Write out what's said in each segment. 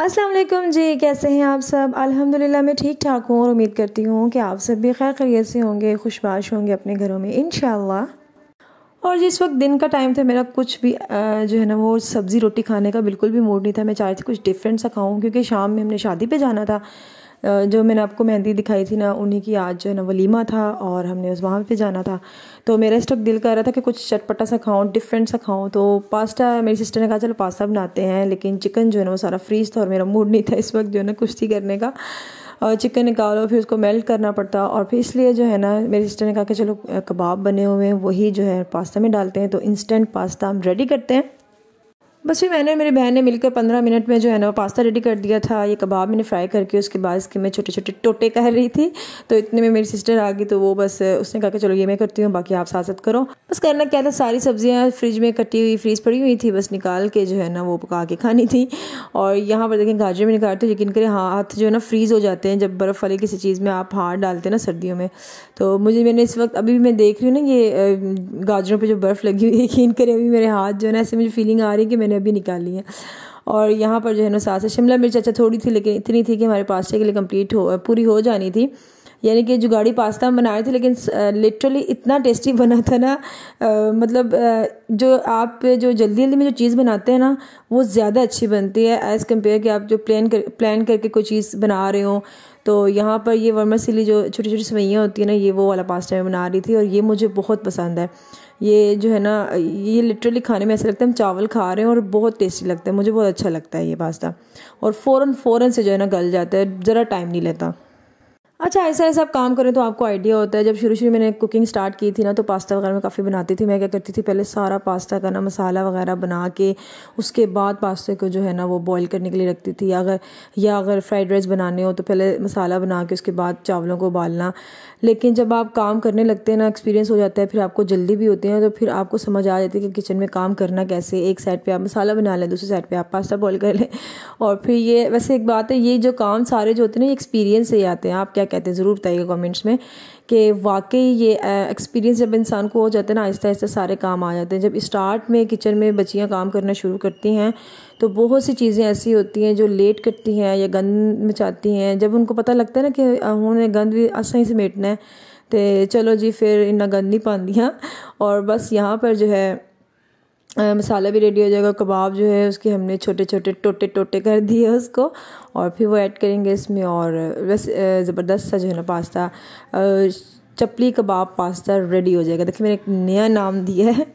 अस्सलाम वालेकुम जी कैसे हैं आप सब अल्हम्दुलिल्लाह मैं ठीक ठाक हूँ और उम्मीद करती हूँ कि आप सब भी खैर खरीत से होंगे खुशबाश होंगे अपने घरों में इन और जिस वक्त दिन का टाइम था मेरा कुछ भी जो है ना वो सब्ज़ी रोटी खाने का बिल्कुल भी मूड नहीं था मैं चाह रही थी कुछ डिफरेंट सा खाऊँ क्योंकि शाम में हमने शादी पर जाना था जो मैंने आपको मेहंदी दिखाई थी ना उन्हीं की आज जो है ना वलीमा था और हमने उस वहाँ पे जाना था तो मेरा इस वक्त दिल कर रहा था कि कुछ चटपटा सा खाऊँ डिफरेंट सा खाऊँ तो पास्ता मेरी सिस्टर ने कहा चलो पास्ता बनाते हैं लेकिन चिकन जो है ना वो सारा फ्रीज था और मेरा मूड नहीं था इस वक्त जो है ना कुश्ती करने का चिकन निकालो फिर उसको मेल्ट करना पड़ता और फिर इसलिए जो है ना मेरी सिस्टर ने कहा कि चलो कबाब बने हुए हैं वही जो है पास्ता में डालते हैं तो इंस्टेंट पास्ता हम रेडी करते हैं बस फिर मैंने मेरी बहन ने मिलकर पंद्रह मिनट में जो है ना वो पास्ता रेडी कर दिया था ये कबाब मैंने फ्राई करके उसके बाद इसके मैं छोटे छोटे टोटे कर रही थी तो इतने में मेरी सिस्टर आ गई तो वो बस उसने कहा कि चलो ये मैं करती हूँ बाकी आप साथ करो बस करना क्या था सारी सब्जियाँ फ्रिज में कटी हुई फ्रीज पड़ी हुई थी बस निकाल के जो है ना वो पका के खानी थी और यहाँ पर देखें गाजर भी निकालते हो यकीन करें हाथ जो है ना फ्रीज़ हो जाते हैं जब बर्फ़ वाली किसी चीज़ में आप हाथ डालते हैं ना सर्दियों में तो मुझे मैंने इस वक्त अभी भी मैं देख रही हूँ ना ये गाजरों पर जो बर्फ़ लगी हुई है यकीन करें अभी मेरे हाथ जो है ना ऐसे मुझे फीलिंग आ रही है कि मैंने मैंने अभी निकाल है और यहाँ पर जो है ना है शिमला मिर्च अच्छा थोड़ी थी लेकिन इतनी थी कि हमारे पास्ते के लिए कम्प्लीट हो पूरी हो जानी थी यानी कि जुगाड़ी पास्ता हम बना रहे थे लेकिन लिटरली इतना टेस्टी बना था ना आ, मतलब आ, जो आप जो जल्दी जल्दी में जो चीज़ बनाते हैं ना वो ज़्यादा अच्छी बनती है एज़ कम्पेयर कि आप जो प्लान कर प्लान करके कोई चीज़ बना रहे हो तो यहाँ पर ये वर्मा सिली जो छोटी छोटी सवैयाँ होती है ना ये वो वाला पास्ता मैं बना रही थी और ये मुझे बहुत पसंद है ये जो है ना ये लिटरली खाने में ऐसा लगता है हम चावल खा रहे हैं और बहुत टेस्टी लगता है मुझे बहुत अच्छा लगता है ये पास्ता और फ़ौरन फ़ौरन से जो है ना गल जाता है ज़रा टाइम नहीं लेता अच्छा ऐसा ऐसा आप काम करें तो आपको आइडिया होता है जब शुरू शुरू मैंने कुकिंग स्टार्ट की थी ना तो पास्ता वगैरह मैं काफ़ी बनाती थी मैं क्या करती थी पहले सारा पास्ता करना मसाला वगैरह बना के उसके बाद पास्ते को जो है ना वो बॉईल करने के लिए रखती थी अगर या अगर फ्राइड राइस बनाने हो तो पहले मसाला बना के उसके बाद चावलों को उबालना लेकिन जब आप काम करने लगते हैं ना एक्सपीरियंस हो जाता है फिर आपको जल्दी भी होते हैं तो फिर आपको समझ आ जाती है कि किचन में काम करना कैसे एक साइड पर आप मसाला बना लें दूसरी साइड पर आप पास्ता बॉयल कर लें और फिर ये वैसे एक बात है ये जो काम सारे जो होते हैं ना एक्सपीरियंस से आते हैं आप क्या कहते हैं ज़रूर बताइएगा कमेंट्स में कि वाकई ये एक्सपीरियंस जब इंसान को हो जाता है ना आहिस्ता आहिस्ता सारे काम आ जाते हैं जब स्टार्ट में किचन में बच्चियाँ काम करना शुरू करती हैं तो बहुत सी चीज़ें ऐसी होती हैं जो लेट करती हैं या गंद मचाती हैं जब उनको पता लगता है ना कि उन्हें गंद भी आसानी समेटना है तो चलो जी फिर इन्ना गंद नहीं पादियाँ और बस यहाँ पर जो है मसाला भी रेडी हो जाएगा कबाब जो है उसके हमने छोटे छोटे टोटे टोटे कर दिए उसको और फिर वो ऐड करेंगे इसमें और बस ज़बरदस्त सा जो है ना pasta chapli kebab pasta ready हो जाएगा देखिए मैंने एक नया नाम दिया है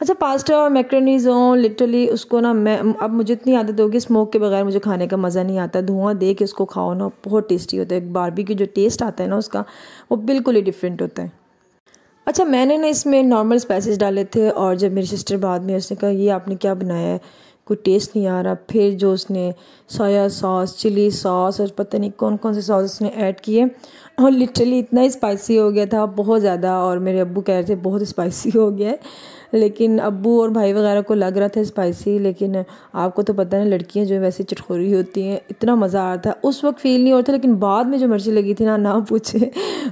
अच्छा पास्ता और मैक्रोनीज हों लिटरली उसको ना मैं अब मुझे इतनी आदत होगी स्मोक के बगैर मुझे खाने का मज़ा नहीं आता धुआं दे के उसको खाओ ना बहुत टेस्टी होता है बारबी की जो टेस्ट आता है ना उसका वो बिल्कुल ही डिफरेंट होता है अच्छा मैंने ना इसमें नॉर्मल स्पाइसेस डाले थे और जब मेरी सिस्टर बाद में उसने कहा ये आपने क्या बनाया है कोई टेस्ट नहीं आ रहा फिर जो उसने सोया सॉस चिली सॉस और पता नहीं कौन कौन से सॉस उसने ऐड किए और लिटरली इतना स्पाइसी हो गया था बहुत ज़्यादा और मेरे अबू कह रहे थे बहुत स्पाइसी हो गया है लेकिन अबू और भाई वगैरह को लग रहा था स्पाइसी लेकिन आपको तो पता है लड़कियाँ जो वैसे चटखोरी होती हैं इतना मज़ा आ रहा था उस वक्त फील नहीं हो रहा था लेकिन बाद में जो मर्ची लगी थी ना ना पूछे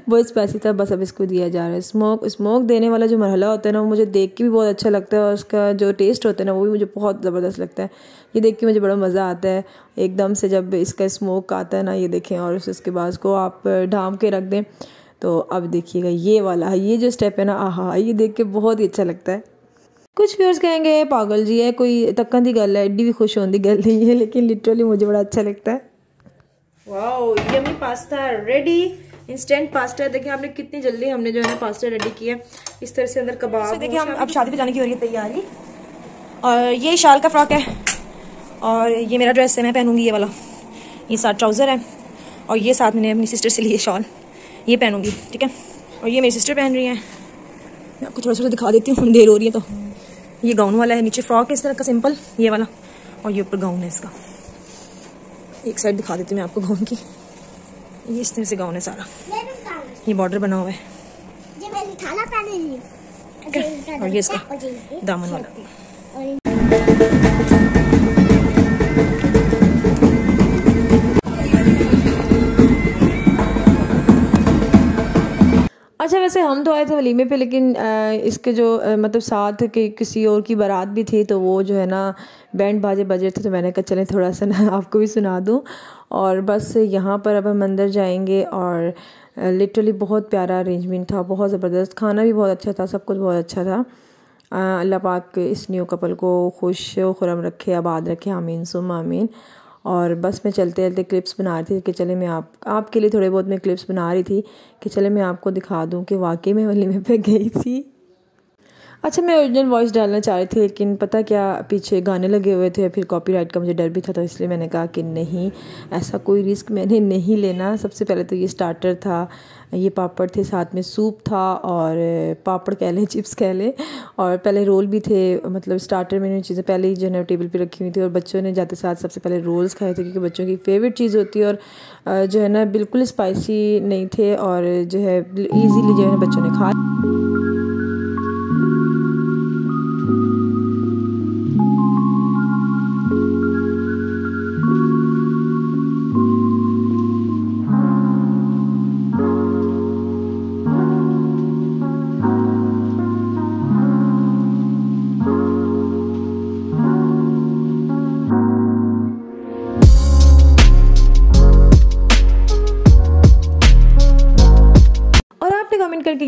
वो स्पाइसी था बस अब इसको दिया जा रहा है स्मोक स्मोक देने वाला जो मरहला होता है ना वो मुझे देख के भी बहुत अच्छा लगता है और उसका जो टेस्ट होता है ना वो भी मुझे बहुत ज़बरदस्त लगता है ये देख के मुझे बड़ा मज़ा आता है एकदम से जब इसका स्मोक आता है ना ये देखें और उसके बाद उसको आप ढाम के रख दें तो अब देखिएगा ये वाला ये जो स्टेप है ना आहा ये देख के बहुत ही अच्छा लगता है कुछ व्यूअर्स कहेंगे पागल जी है कोई तक्कन की गल है एड्डी भी खुश होने की गल नहीं है लेकिन लिटरली मुझे बड़ा अच्छा लगता है वाह yummy pasta ready instant pasta है देखिए आपने कितनी जल्दी हमने जो है पास्ता रेडी किया है इस तरह से अंदर कबाब देखिए हम अब शादी पे जाने की हो रही है तैयारी हम्म। और ये शाल का फ्रॉक है और ये मेरा ड्रेस है मैं पहनूंगी ये वाला ये साथ ट्राउज़र है और ये साथ मैंने अपनी सिस्टर से लिए शॉल ये पहनूंगी ठीक है और ये मेरी सिस्टर पहन रही है मैं आपको थोड़ा थोड़ा दिखा देती हूँ देर हो रही है तो ये गाउन वाला है नीचे फ्रॉक है इस तरह का सिंपल ये वाला और ये ऊपर गाउन है इसका एक साइड दिखा देती हूँ मैं आपको गाउन की ये इस तरह से गाउन है सारा ये बॉर्डर बना हुआ है और ये इसका दामन वाला वैसे हम तो आए थे वलीमे पे लेकिन इसके जो मतलब साथ के किसी और की बारात भी थी तो वो जो है ना बैंड बाजे बजे थे तो मैंने कहा चलें थोड़ा सा ना आपको भी सुना दूँ और बस यहाँ पर अब हम अंदर जाएंगे और लिटरली बहुत प्यारा अरेंजमेंट था बहुत ज़बरदस्त खाना भी बहुत अच्छा था सब कुछ बहुत अच्छा था अल्लाह पाक इस न्यू कपल को खुश खुरम रखे आबाद रखे आमीन सुम आमीन और बस में चलते चलते क्लिप्स बना रही थी कि चले मैं आप आपके लिए थोड़े बहुत मैं क्लिप्स बना रही थी कि चले मैं आपको दिखा दूँ कि वाकई में वलीमे पे गई थी अच्छा मैं ओरिजिनल वॉइस डालना चाह रही थी लेकिन पता क्या पीछे गाने लगे हुए थे फिर कॉपीराइट का मुझे डर भी था तो इसलिए मैंने कहा कि नहीं ऐसा कोई रिस्क मैंने नहीं लेना सबसे पहले तो ये स्टार्टर था ये पापड़ थे साथ में सूप था और पापड़ कह लें चिप्स कह लें और पहले रोल भी थे मतलब स्टार्टर में चीज़ें पहले ही जो है टेबल पर रखी हुई थी और बच्चों ने जाते साथ सबसे पहले रोल्स खाए थे क्योंकि बच्चों की फेवरेट चीज़ होती है और जो है ना बिल्कुल स्पाइसी नहीं थे और जो है ईजीली जो है बच्चों ने खा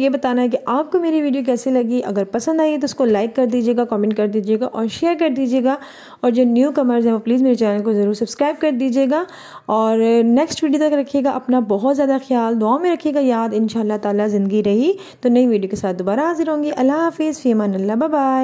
ये बताना है कि आपको मेरी वीडियो कैसी लगी अगर पसंद आई है तो उसको लाइक कर दीजिएगा कमेंट कर दीजिएगा और शेयर कर दीजिएगा और जो न्यू कमर्स हैं वो प्लीज़ मेरे चैनल को ज़रूर सब्सक्राइब कर दीजिएगा और नेक्स्ट वीडियो तक रखिएगा अपना बहुत ज़्यादा ख्याल दुआ में रखिएगा याद इन ताला ज़िंदगी रही तो नई वीडियो के साथ दोबारा हाजिर होंगी अल्लाह हाफिज़ फ़ीमान अल्लाह बाय